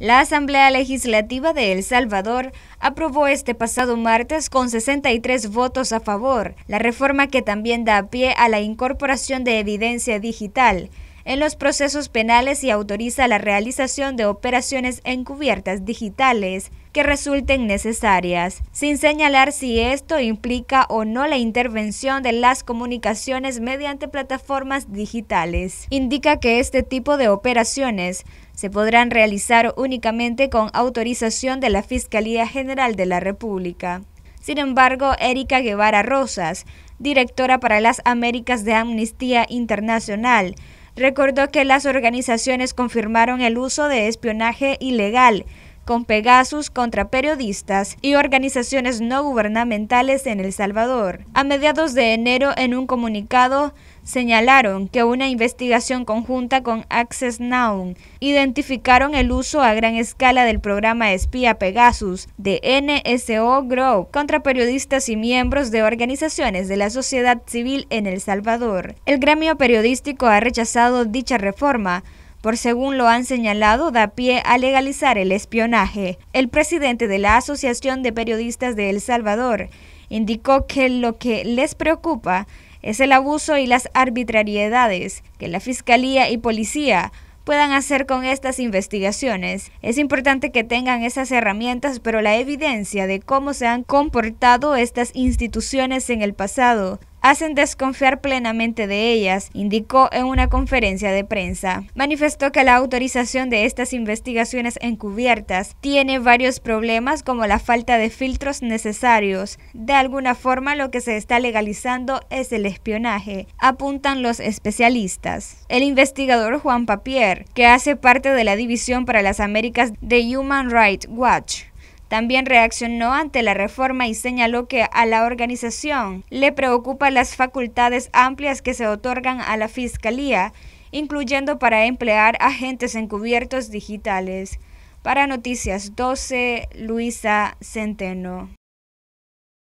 La Asamblea Legislativa de El Salvador aprobó este pasado martes con 63 votos a favor la reforma que también da pie a la incorporación de evidencia digital en los procesos penales y autoriza la realización de operaciones encubiertas digitales que resulten necesarias, sin señalar si esto implica o no la intervención de las comunicaciones mediante plataformas digitales. Indica que este tipo de operaciones se podrán realizar únicamente con autorización de la Fiscalía General de la República. Sin embargo, Erika Guevara Rosas, directora para las Américas de Amnistía Internacional, recordó que las organizaciones confirmaron el uso de espionaje ilegal con Pegasus contra periodistas y organizaciones no gubernamentales en El Salvador. A mediados de enero, en un comunicado, señalaron que una investigación conjunta con Access Now identificaron el uso a gran escala del programa espía Pegasus de NSO Group contra periodistas y miembros de organizaciones de la sociedad civil en El Salvador. El gremio periodístico ha rechazado dicha reforma por según lo han señalado, da pie a legalizar el espionaje. El presidente de la Asociación de Periodistas de El Salvador indicó que lo que les preocupa es el abuso y las arbitrariedades que la Fiscalía y Policía puedan hacer con estas investigaciones. Es importante que tengan esas herramientas, pero la evidencia de cómo se han comportado estas instituciones en el pasado hacen desconfiar plenamente de ellas, indicó en una conferencia de prensa. Manifestó que la autorización de estas investigaciones encubiertas tiene varios problemas como la falta de filtros necesarios. De alguna forma lo que se está legalizando es el espionaje, apuntan los especialistas. El investigador Juan Papier, que hace parte de la División para las Américas de Human Rights Watch, también reaccionó ante la reforma y señaló que a la organización le preocupa las facultades amplias que se otorgan a la Fiscalía, incluyendo para emplear agentes encubiertos digitales. Para Noticias 12, Luisa Centeno.